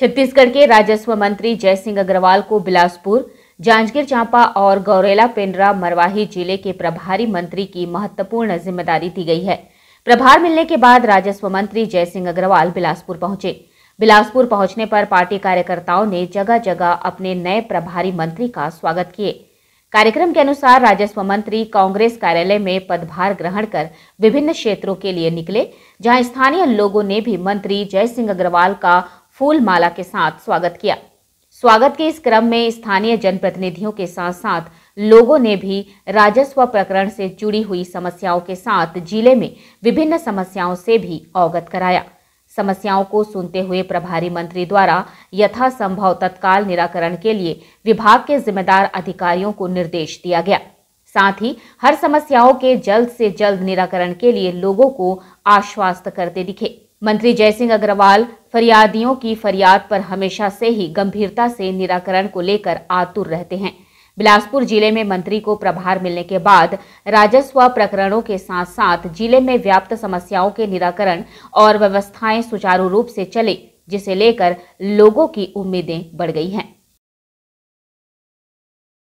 छत्तीसगढ़ के राजस्व मंत्री जयसिंह अग्रवाल को बिलासपुर जांजगीर चांपा और गौरेला पेंड्रा मरवाही जिले के प्रभारी मंत्री की महत्वपूर्ण जिम्मेदारी दी गई है प्रभार मिलने के बाद राजस्व मंत्री जयसिंह अग्रवाल बिलासपुर पहुंचे बिलासपुर पहुंचने पर पार्टी कार्यकर्ताओं ने जगह जगह अपने नए प्रभारी मंत्री का स्वागत किए कार्यक्रम के अनुसार राजस्व मंत्री कांग्रेस कार्यालय में पदभार ग्रहण कर विभिन्न क्षेत्रों के लिए निकले जहां स्थानीय लोगों ने भी मंत्री जयसिंह अग्रवाल का फूल माला के साथ स्वागत किया स्वागत के इस क्रम में स्थानीय जनप्रतिनिधियों के साथ साथ लोगों ने भी राजस्व प्रकरण से जुड़ी हुई समस्याओं के साथ जिले में विभिन्न समस्याओं से भी अवगत कराया समस्याओं को सुनते हुए प्रभारी मंत्री द्वारा यथासंभव तत्काल निराकरण के लिए विभाग के जिम्मेदार अधिकारियों को निर्देश दिया गया साथ ही हर समस्याओं के जल्द से जल्द निराकरण के लिए लोगों को आश्वस्त करते दिखे मंत्री जयसिंह अग्रवाल फरियादियों की फरियाद पर हमेशा से ही गंभीरता से निराकरण को लेकर आतुर रहते हैं बिलासपुर जिले में मंत्री को प्रभार मिलने के बाद राजस्व प्रकरणों के साथ साथ जिले में व्याप्त समस्याओं के निराकरण और व्यवस्थाएं सुचारू रूप से चले जिसे लेकर लोगों की उम्मीदें बढ़ गई हैं